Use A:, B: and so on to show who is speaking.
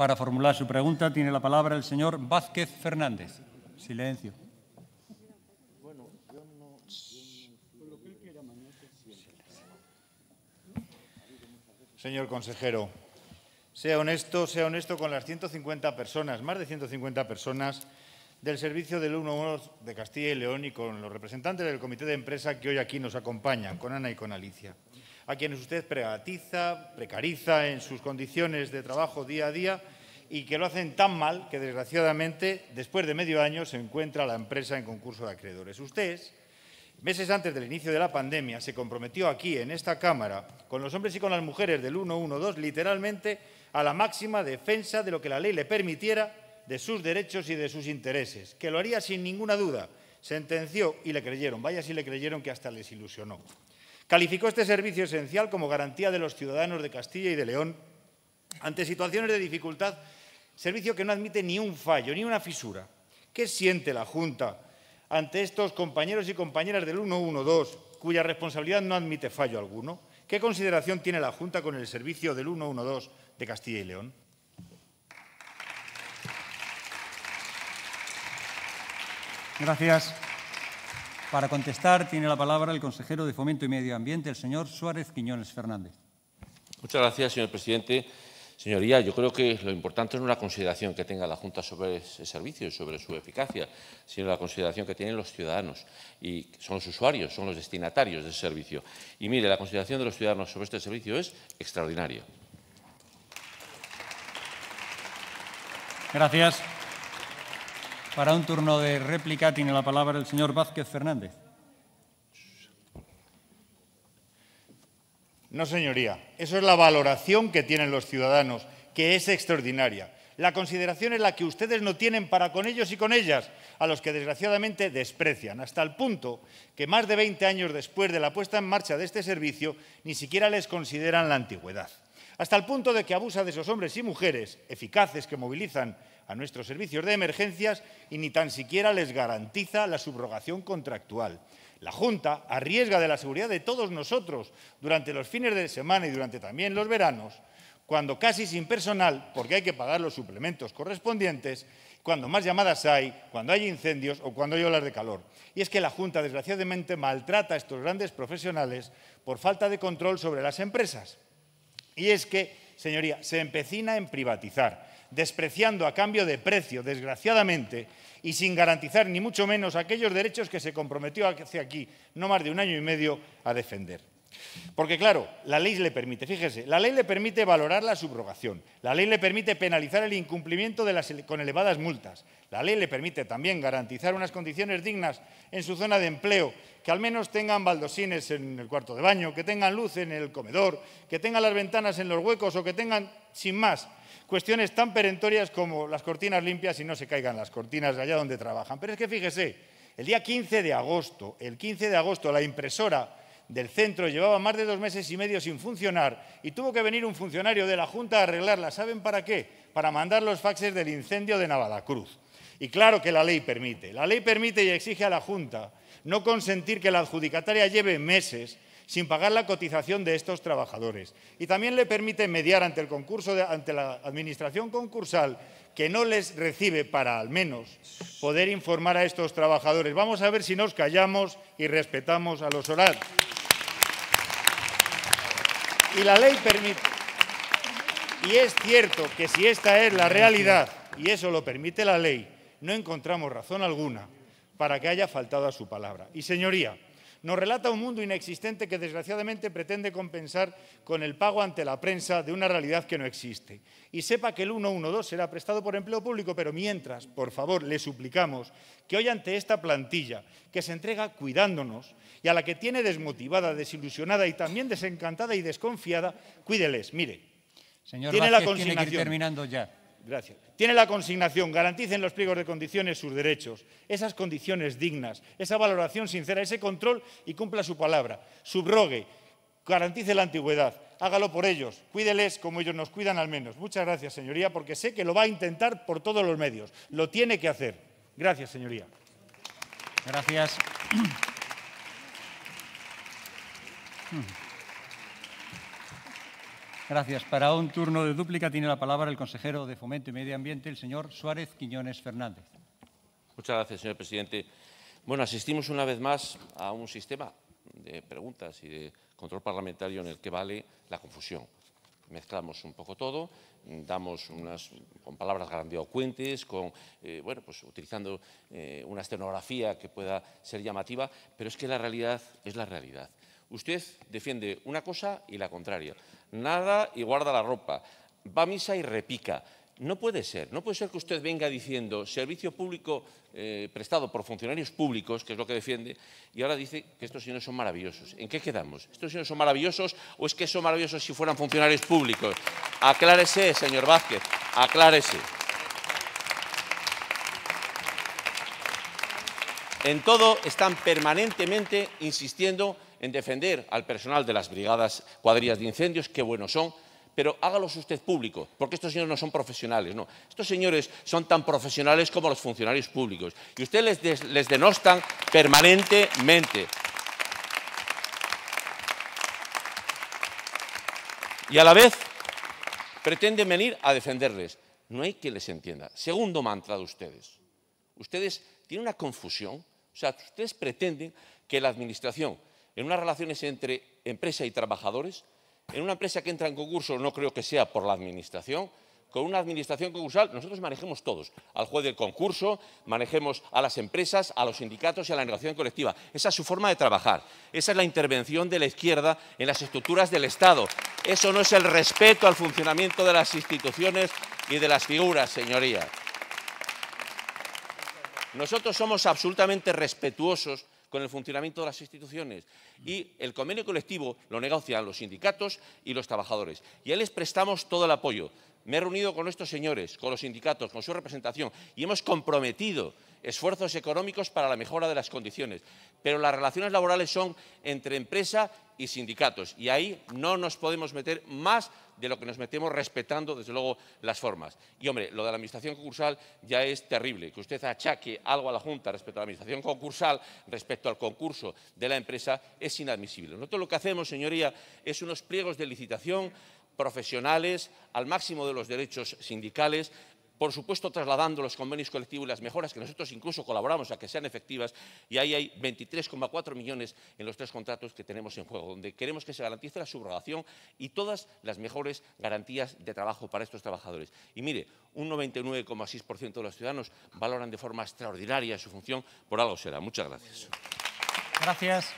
A: Para formular su pregunta tiene la palabra el señor Vázquez Fernández. Silencio. Señor consejero, sea honesto, sea honesto con las 150 personas, más de 150 personas del servicio del 1 de Castilla y León y con los representantes del comité de empresa que hoy aquí nos acompañan, con Ana y con Alicia a quienes usted pregatiza, precariza en sus condiciones de trabajo día a día y que lo hacen tan mal que, desgraciadamente, después de medio año se encuentra la empresa en concurso de acreedores. Usted, meses antes del inicio de la pandemia, se comprometió aquí, en esta Cámara, con los hombres y con las mujeres del 112, literalmente, a la máxima defensa de lo que la ley le permitiera, de sus derechos y de sus intereses, que lo haría sin ninguna duda. Sentenció y le creyeron, vaya si le creyeron que hasta les ilusionó. Calificó este servicio esencial como garantía de los ciudadanos de Castilla y de León ante situaciones de dificultad, servicio que no admite ni un fallo, ni una fisura. ¿Qué siente la Junta ante estos compañeros y compañeras del 112, cuya responsabilidad no admite fallo alguno? ¿Qué consideración tiene la Junta con el servicio del 112 de Castilla y León? Gracias. Para contestar tiene la palabra el consejero de Fomento y Medio Ambiente, el señor Suárez Quiñones Fernández.
B: Muchas gracias, señor presidente. Señoría, yo creo que lo importante no es la consideración que tenga la Junta sobre ese servicio y sobre su eficacia, sino la consideración que tienen los ciudadanos. Y son los usuarios, son los destinatarios de ese servicio. Y mire, la consideración de los ciudadanos sobre este servicio es extraordinaria.
A: Gracias. Para un turno de réplica tiene la palabra el señor Vázquez Fernández. No, señoría. Eso es la valoración que tienen los ciudadanos, que es extraordinaria. La consideración es la que ustedes no tienen para con ellos y con ellas, a los que desgraciadamente desprecian, hasta el punto que más de 20 años después de la puesta en marcha de este servicio, ni siquiera les consideran la antigüedad hasta el punto de que abusa de esos hombres y mujeres eficaces que movilizan a nuestros servicios de emergencias y ni tan siquiera les garantiza la subrogación contractual. La Junta arriesga de la seguridad de todos nosotros durante los fines de semana y durante también los veranos, cuando casi sin personal, porque hay que pagar los suplementos correspondientes, cuando más llamadas hay, cuando hay incendios o cuando hay olas de calor. Y es que la Junta, desgraciadamente, maltrata a estos grandes profesionales por falta de control sobre las empresas. Y es que, señoría, se empecina en privatizar, despreciando a cambio de precio, desgraciadamente, y sin garantizar ni mucho menos aquellos derechos que se comprometió hace aquí no más de un año y medio a defender. Porque claro, la ley le permite, fíjese, la ley le permite valorar la subrogación, la ley le permite penalizar el incumplimiento de con elevadas multas, la ley le permite también garantizar unas condiciones dignas en su zona de empleo, que al menos tengan baldosines en el cuarto de baño, que tengan luz en el comedor, que tengan las ventanas en los huecos o que tengan, sin más, cuestiones tan perentorias como las cortinas limpias y no se caigan las cortinas de allá donde trabajan. Pero es que fíjese, el día 15 de agosto, el 15 de agosto, la impresora del centro llevaba más de dos meses y medio sin funcionar y tuvo que venir un funcionario de la Junta a arreglarla. ¿Saben para qué? Para mandar los faxes del incendio de Navalacruz. Y claro que la ley permite. La ley permite y exige a la Junta no consentir que la adjudicataria lleve meses sin pagar la cotización de estos trabajadores. Y también le permite mediar ante el concurso, ante la administración concursal que no les recibe para al menos poder informar a estos trabajadores. Vamos a ver si nos callamos y respetamos a los horarios. Y la ley permite. Y es cierto que si esta es la realidad y eso lo permite la ley, no encontramos razón alguna para que haya faltado a su palabra. Y señoría, nos relata un mundo inexistente que desgraciadamente pretende compensar con el pago ante la prensa de una realidad que no existe. Y sepa que el 112 será prestado por empleo público, pero mientras, por favor, le suplicamos que hoy ante esta plantilla que se entrega cuidándonos y a la que tiene desmotivada, desilusionada y también desencantada y desconfiada, cuídeles. Mire, Señor tiene la consignación. Tiene que ir terminando ya. Gracias. Tiene la consignación, garanticen los pliegos de condiciones sus derechos, esas condiciones dignas, esa valoración sincera, ese control y cumpla su palabra. Subrogue, garantice la antigüedad, hágalo por ellos, cuídeles como ellos nos cuidan al menos. Muchas gracias, señoría, porque sé que lo va a intentar por todos los medios. Lo tiene que hacer. Gracias, señoría. Gracias. Gracias. Para un turno de dúplica tiene la palabra el consejero de Fomento y Medio Ambiente, el señor Suárez Quiñones Fernández.
B: Muchas gracias, señor presidente. Bueno, asistimos una vez más a un sistema de preguntas y de control parlamentario en el que vale la confusión. Mezclamos un poco todo, damos unas, con palabras grandiocuentes, con, eh, bueno, pues utilizando eh, una escenografía que pueda ser llamativa, pero es que la realidad es la realidad. Usted defiende una cosa y la contraria. Nada y guarda la ropa. Va a misa y repica. No puede ser, no puede ser que usted venga diciendo servicio público eh, prestado por funcionarios públicos, que es lo que defiende, y ahora dice que estos señores son maravillosos. ¿En qué quedamos? ¿Estos señores son maravillosos o es que son maravillosos si fueran funcionarios públicos? Aclárese, señor Vázquez, aclárese. En todo están permanentemente insistiendo en defender al personal de las brigadas, cuadrillas de incendios, qué buenos son, pero hágalos usted público, porque estos señores no son profesionales, no. Estos señores son tan profesionales como los funcionarios públicos y ustedes les, les denostan permanentemente. Y a la vez pretenden venir a defenderles. No hay que les entienda. Segundo mantra de ustedes. Ustedes tienen una confusión. O sea, ustedes pretenden que la administración en unas relaciones entre empresa y trabajadores, en una empresa que entra en concurso no creo que sea por la administración, con una administración concursal nosotros manejemos todos, al juez del concurso, manejemos a las empresas, a los sindicatos y a la negociación colectiva. Esa es su forma de trabajar, esa es la intervención de la izquierda en las estructuras del Estado. Eso no es el respeto al funcionamiento de las instituciones y de las figuras, señorías. Nosotros somos absolutamente respetuosos con el funcionamiento de las instituciones. Y el convenio colectivo lo negocian los sindicatos y los trabajadores. Y ahí les prestamos todo el apoyo. Me he reunido con estos señores, con los sindicatos, con su representación, y hemos comprometido esfuerzos económicos para la mejora de las condiciones. Pero las relaciones laborales son entre empresa y sindicatos. Y ahí no nos podemos meter más de lo que nos metemos respetando, desde luego, las formas. Y, hombre, lo de la Administración concursal ya es terrible. Que usted achaque algo a la Junta respecto a la Administración concursal, respecto al concurso de la empresa, es inadmisible. Nosotros lo que hacemos, señoría, es unos pliegos de licitación profesionales, al máximo de los derechos sindicales, por supuesto trasladando los convenios colectivos y las mejoras que nosotros incluso colaboramos a que sean efectivas y ahí hay 23,4 millones en los tres contratos que tenemos en juego, donde queremos que se garantice la subrogación y todas las mejores garantías de trabajo para estos trabajadores. Y mire, un 99,6% de los ciudadanos valoran de forma extraordinaria su función, por algo será. Muchas gracias.
A: Gracias.